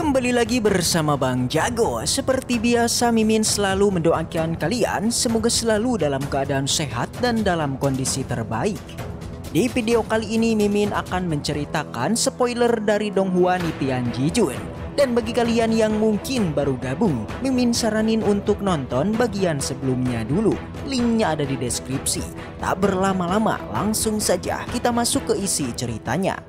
Kembali lagi bersama Bang Jago. Seperti biasa Mimin selalu mendoakan kalian semoga selalu dalam keadaan sehat dan dalam kondisi terbaik. Di video kali ini Mimin akan menceritakan spoiler dari Dong Donghua Nitian Jijun. Dan bagi kalian yang mungkin baru gabung, Mimin saranin untuk nonton bagian sebelumnya dulu. Linknya ada di deskripsi. Tak berlama-lama, langsung saja kita masuk ke isi ceritanya.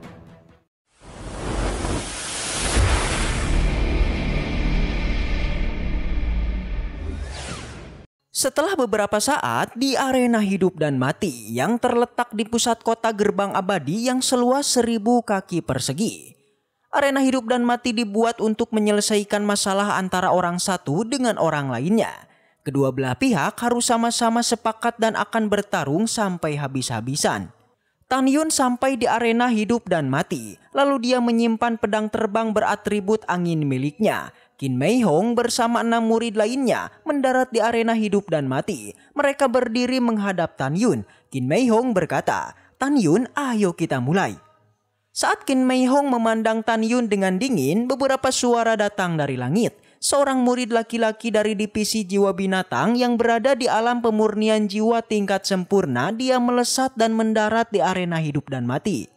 Setelah beberapa saat di arena hidup dan mati yang terletak di pusat kota gerbang abadi yang seluas seribu kaki persegi. Arena hidup dan mati dibuat untuk menyelesaikan masalah antara orang satu dengan orang lainnya. Kedua belah pihak harus sama-sama sepakat dan akan bertarung sampai habis-habisan. Tan Yun sampai di arena hidup dan mati, lalu dia menyimpan pedang terbang beratribut angin miliknya Kin Mei Hong bersama enam murid lainnya mendarat di arena hidup dan mati. Mereka berdiri menghadap Tan Yun. Kin Mei Hong berkata, Tan Yun ayo kita mulai. Saat Kin Mei Hong memandang Tan Yun dengan dingin, beberapa suara datang dari langit. Seorang murid laki-laki dari divisi jiwa binatang yang berada di alam pemurnian jiwa tingkat sempurna, dia melesat dan mendarat di arena hidup dan mati.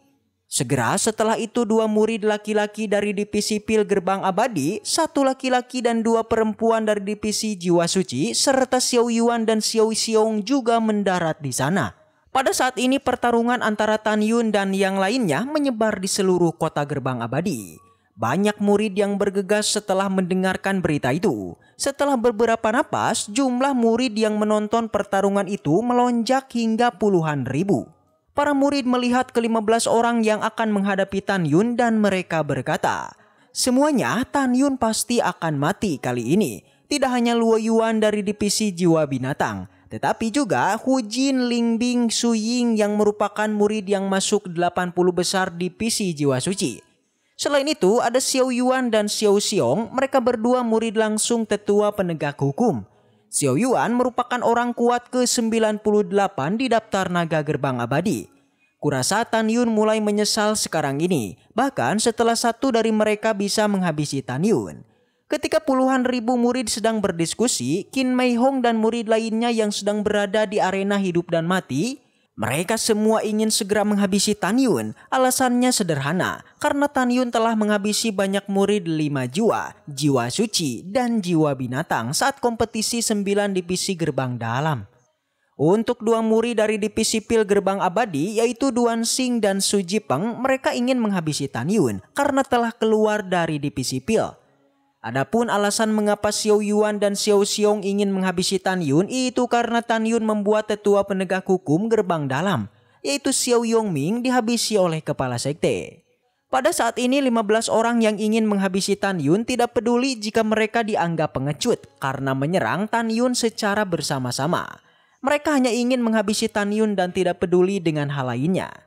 Segera setelah itu dua murid laki-laki dari divisi Pil Gerbang Abadi, satu laki-laki dan dua perempuan dari divisi Jiwa Suci, serta Xiao Yuan dan Xiao Xiong juga mendarat di sana. Pada saat ini pertarungan antara Tan Yun dan yang lainnya menyebar di seluruh kota Gerbang Abadi. Banyak murid yang bergegas setelah mendengarkan berita itu. Setelah beberapa napas, jumlah murid yang menonton pertarungan itu melonjak hingga puluhan ribu para murid melihat ke belas orang yang akan menghadapi Tan Yun dan mereka berkata, Semuanya Tan Yun pasti akan mati kali ini. Tidak hanya Luo Yuan dari divisi jiwa binatang, tetapi juga Hu Jin, Ling Bing, Su Ying yang merupakan murid yang masuk 80 besar divisi jiwa suci. Selain itu, ada Xiao Yuan dan Xiao Xiong, mereka berdua murid langsung tetua penegak hukum. Xiao Yuan merupakan orang kuat ke-98 di daftar naga gerbang abadi. Kurasa Tan Yun mulai menyesal sekarang ini, bahkan setelah satu dari mereka bisa menghabisi Tan Yun. Ketika puluhan ribu murid sedang berdiskusi, Qin Mei Hong dan murid lainnya yang sedang berada di arena hidup dan mati, mereka semua ingin segera menghabisi Tan Yun. Alasannya sederhana, karena Tan Yun telah menghabisi banyak murid lima jiwa, jiwa suci, dan jiwa binatang saat kompetisi sembilan divisi gerbang dalam. Untuk dua murid dari divisi pil gerbang abadi yaitu Duan Sing dan Suji Peng, mereka ingin menghabisi Tan Yun karena telah keluar dari divisi pil. Adapun alasan mengapa Xiao Yuan dan Xiao Xiong ingin menghabisi Tan Yun itu karena Tan Yun membuat tetua penegak hukum gerbang dalam, yaitu Xiao Yongming dihabisi oleh kepala sekte. Pada saat ini 15 orang yang ingin menghabisi Tan Yun tidak peduli jika mereka dianggap pengecut karena menyerang Tan Yun secara bersama-sama. Mereka hanya ingin menghabisi Tan Yun dan tidak peduli dengan hal lainnya.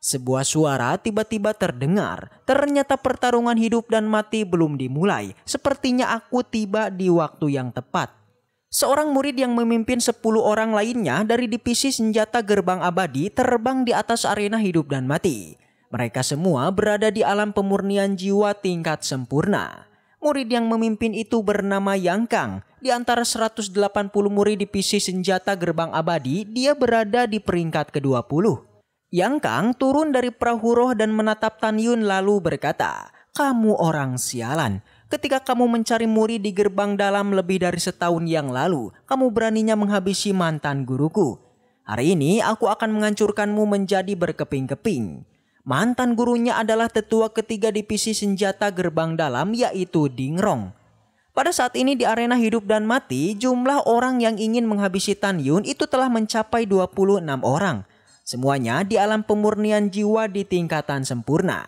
Sebuah suara tiba-tiba terdengar. Ternyata pertarungan hidup dan mati belum dimulai. Sepertinya aku tiba di waktu yang tepat. Seorang murid yang memimpin 10 orang lainnya dari divisi senjata gerbang abadi terbang di atas arena hidup dan mati. Mereka semua berada di alam pemurnian jiwa tingkat sempurna. Murid yang memimpin itu bernama Yang Kang. Di antara 180 murid divisi senjata gerbang abadi, dia berada di peringkat ke-20. Yang Kang turun dari perahu roh dan menatap Tan Yun lalu berkata, "Kamu orang sialan. Ketika kamu mencari muri di gerbang dalam lebih dari setahun yang lalu, kamu beraninya menghabisi mantan guruku. Hari ini aku akan menghancurkanmu menjadi berkeping-keping." Mantan gurunya adalah tetua ketiga divisi senjata gerbang dalam yaitu Dingrong. Pada saat ini di arena hidup dan mati, jumlah orang yang ingin menghabisi Tan Yun itu telah mencapai 26 orang. Semuanya di alam pemurnian jiwa di tingkatan sempurna.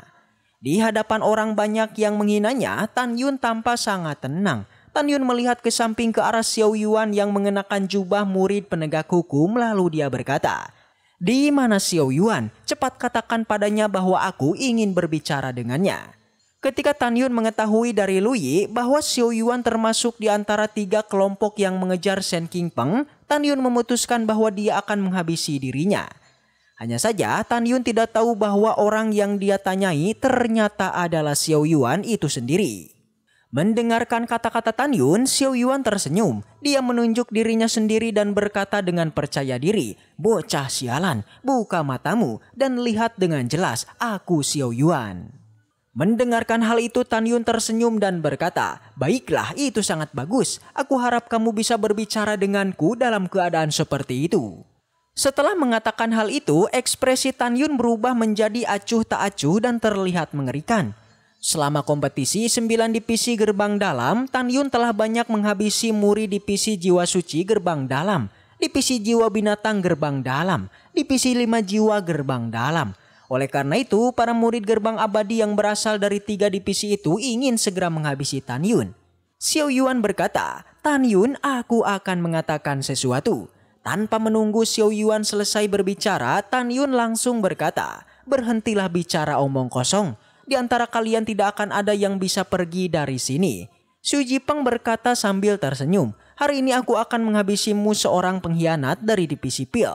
Di hadapan orang banyak yang menghinanya, Tan Yun tampak sangat tenang. Tan Yun melihat ke samping ke arah Xiao Yuan yang mengenakan jubah murid penegak hukum lalu dia berkata, Di mana Xiao Yuan? Cepat katakan padanya bahwa aku ingin berbicara dengannya. Ketika Tan Yun mengetahui dari Yi bahwa Xiao Yuan termasuk di antara tiga kelompok yang mengejar Shen King Peng, Tan Yun memutuskan bahwa dia akan menghabisi dirinya. Hanya saja Tan Yun tidak tahu bahwa orang yang dia tanyai ternyata adalah Xiao Yuan itu sendiri. Mendengarkan kata-kata Tan Yun, Xiao Yuan tersenyum. Dia menunjuk dirinya sendiri dan berkata dengan percaya diri, Bocah sialan, buka matamu dan lihat dengan jelas, aku Xiao Yuan. Mendengarkan hal itu Tan Yun tersenyum dan berkata, Baiklah itu sangat bagus, aku harap kamu bisa berbicara denganku dalam keadaan seperti itu. Setelah mengatakan hal itu, ekspresi Tan Yun berubah menjadi acuh tak acuh dan terlihat mengerikan. Selama kompetisi 9 PC gerbang dalam, Tan Yun telah banyak menghabisi muri PC jiwa suci gerbang dalam, di PC jiwa binatang gerbang dalam, di PC 5 jiwa gerbang dalam. Oleh karena itu, para murid gerbang abadi yang berasal dari tiga PC itu ingin segera menghabisi Tan Yun. Xiao Yuan berkata, Tan Yun, aku akan mengatakan sesuatu. Tanpa menunggu Xiao Yuan selesai berbicara, Tan Yun langsung berkata, berhentilah bicara omong kosong. Di antara kalian tidak akan ada yang bisa pergi dari sini. Su Jipeng berkata sambil tersenyum, hari ini aku akan menghabisimu seorang pengkhianat dari divisi pil.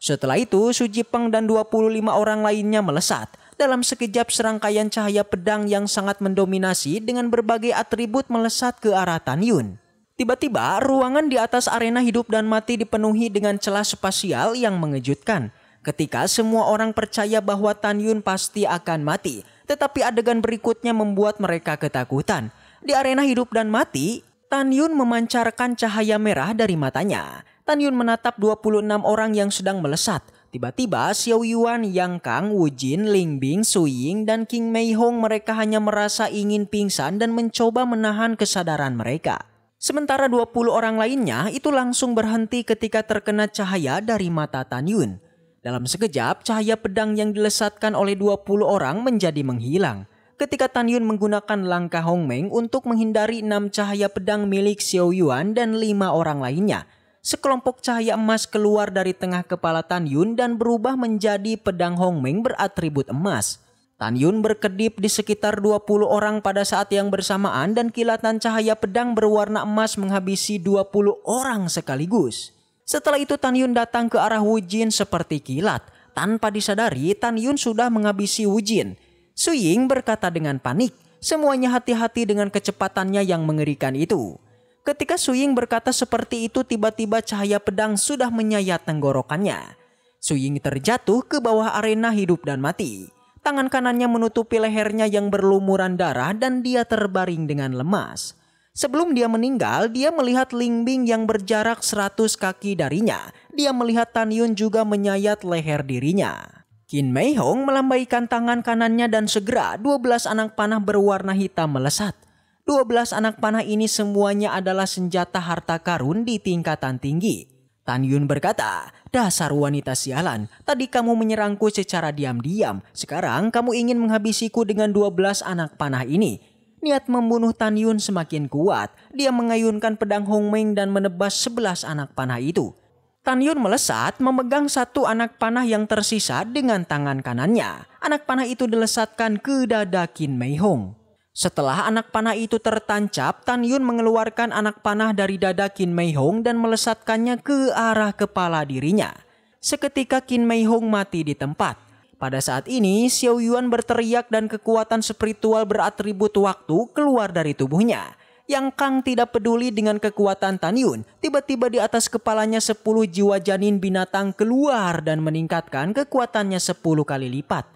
Setelah itu, Su Jipeng dan 25 orang lainnya melesat dalam sekejap serangkaian cahaya pedang yang sangat mendominasi dengan berbagai atribut melesat ke arah Tan Yun. Tiba-tiba ruangan di atas arena hidup dan mati dipenuhi dengan celah spasial yang mengejutkan. Ketika semua orang percaya bahwa Tan Yun pasti akan mati, tetapi adegan berikutnya membuat mereka ketakutan. Di arena hidup dan mati, Tan Yun memancarkan cahaya merah dari matanya. Tan Yun menatap 26 orang yang sedang melesat. Tiba-tiba Xiao Yuan, Yang Kang, Wu Jin, Ling Bing, Su Ying, dan King Mei Hong mereka hanya merasa ingin pingsan dan mencoba menahan kesadaran mereka. Sementara 20 orang lainnya itu langsung berhenti ketika terkena cahaya dari mata Tan Yun. Dalam sekejap, cahaya pedang yang dilesatkan oleh 20 orang menjadi menghilang. Ketika Tan Yun menggunakan langkah Hong Meng untuk menghindari enam cahaya pedang milik Xiao Yuan dan lima orang lainnya. Sekelompok cahaya emas keluar dari tengah kepala Tan Yun dan berubah menjadi pedang Hong Meng beratribut emas. Tan Yun berkedip di sekitar 20 orang pada saat yang bersamaan dan kilatan cahaya pedang berwarna emas menghabisi 20 orang sekaligus. Setelah itu Tan Yun datang ke arah Wu Jin seperti kilat. Tanpa disadari Tan Yun sudah menghabisi Wu Jin. Su Ying berkata dengan panik, semuanya hati-hati dengan kecepatannya yang mengerikan itu. Ketika Su Ying berkata seperti itu tiba-tiba cahaya pedang sudah menyayat tenggorokannya. Su Ying terjatuh ke bawah arena hidup dan mati. Tangan kanannya menutupi lehernya yang berlumuran darah dan dia terbaring dengan lemas. Sebelum dia meninggal, dia melihat Ling Bing yang berjarak 100 kaki darinya. Dia melihat Tan Yun juga menyayat leher dirinya. Qin Mei Hong melambaikan tangan kanannya dan segera 12 anak panah berwarna hitam melesat. 12 anak panah ini semuanya adalah senjata harta karun di tingkatan tinggi. Tan Yun berkata, Dasar wanita sialan, tadi kamu menyerangku secara diam-diam. Sekarang kamu ingin menghabisiku dengan 12 anak panah ini. Niat membunuh Tan Yun semakin kuat. Dia mengayunkan pedang Hong Meng dan menebas 11 anak panah itu. Tan Yun melesat memegang satu anak panah yang tersisa dengan tangan kanannya. Anak panah itu dilesatkan ke dada Kin Mei Hong. Setelah anak panah itu tertancap, Tan Yun mengeluarkan anak panah dari dada Kin Mei Hong dan melesatkannya ke arah kepala dirinya. Seketika Kin Mei Hong mati di tempat. Pada saat ini, Xiao Yuan berteriak dan kekuatan spiritual beratribut waktu keluar dari tubuhnya. Yang Kang tidak peduli dengan kekuatan Tan Yun, tiba-tiba di atas kepalanya 10 jiwa janin binatang keluar dan meningkatkan kekuatannya 10 kali lipat.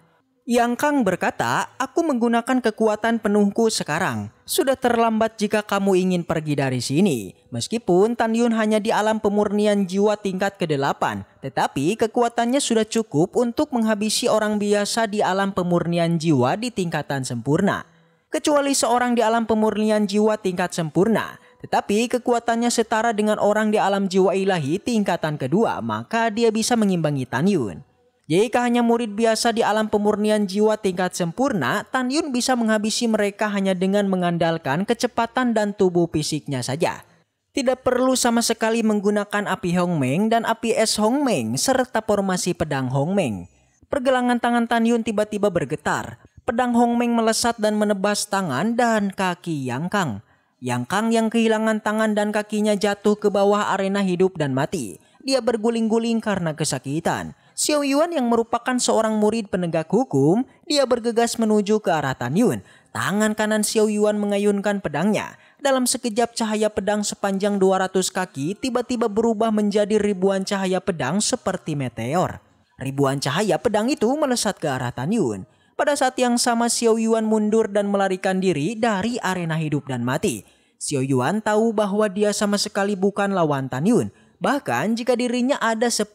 Yang Kang berkata, aku menggunakan kekuatan penuhku sekarang. Sudah terlambat jika kamu ingin pergi dari sini. Meskipun Tan Yun hanya di alam pemurnian jiwa tingkat ke-8, tetapi kekuatannya sudah cukup untuk menghabisi orang biasa di alam pemurnian jiwa di tingkatan sempurna. Kecuali seorang di alam pemurnian jiwa tingkat sempurna, tetapi kekuatannya setara dengan orang di alam jiwa ilahi tingkatan kedua, maka dia bisa mengimbangi Tan Yun. Jika hanya murid biasa di alam pemurnian jiwa tingkat sempurna, Tan Yun bisa menghabisi mereka hanya dengan mengandalkan kecepatan dan tubuh fisiknya saja. Tidak perlu sama sekali menggunakan api Hong Meng dan api es Hong Meng serta formasi pedang Hong Meng. Pergelangan tangan Tan Yun tiba-tiba bergetar. Pedang Hong Meng melesat dan menebas tangan dan kaki Yang Kang. Yang Kang yang kehilangan tangan dan kakinya jatuh ke bawah arena hidup dan mati. Dia berguling-guling karena kesakitan. Xiao Yuan yang merupakan seorang murid penegak hukum, dia bergegas menuju ke arah Tan Yun. Tangan kanan Xiao Yuan mengayunkan pedangnya. Dalam sekejap cahaya pedang sepanjang 200 kaki tiba-tiba berubah menjadi ribuan cahaya pedang seperti meteor. Ribuan cahaya pedang itu melesat ke arah Tan Yun. Pada saat yang sama Xiao Yuan mundur dan melarikan diri dari arena hidup dan mati. Xiao Yuan tahu bahwa dia sama sekali bukan lawan Tan Yun. Bahkan jika dirinya ada 10,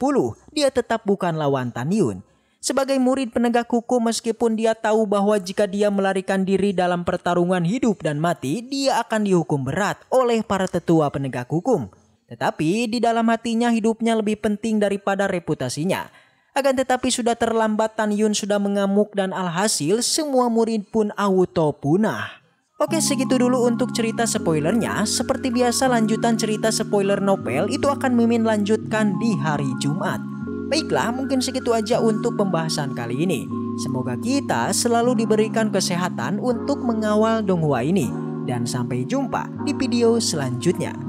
dia tetap bukan lawan Tanyun. Sebagai murid penegak hukum meskipun dia tahu bahwa jika dia melarikan diri dalam pertarungan hidup dan mati, dia akan dihukum berat oleh para tetua penegak hukum. Tetapi di dalam hatinya hidupnya lebih penting daripada reputasinya. Akan tetapi sudah terlambat Tan Yun sudah mengamuk dan alhasil semua murid pun auto punah. Oke segitu dulu untuk cerita spoilernya Seperti biasa lanjutan cerita spoiler novel itu akan Mimin lanjutkan di hari Jumat Baiklah mungkin segitu aja untuk pembahasan kali ini Semoga kita selalu diberikan kesehatan untuk mengawal Donghua ini Dan sampai jumpa di video selanjutnya